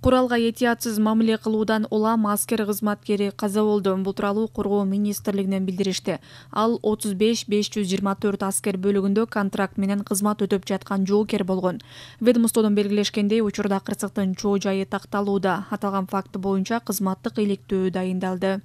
куралга этиятсыз мамиле кылуудан улам аскер кызматкери каза болду бул тууралуу коргоо министрлигинен билдиришти ал отуз беш беш жүз жыйырма төрт аскер бөлүгүндө контракт менен кызмат өтөп жаткан жоокер болгон ведомстводон белгилешкендей учурда кырсыктын чоо жайы такталууда аталган факты боюнча кызматтык иликтөө дайындалды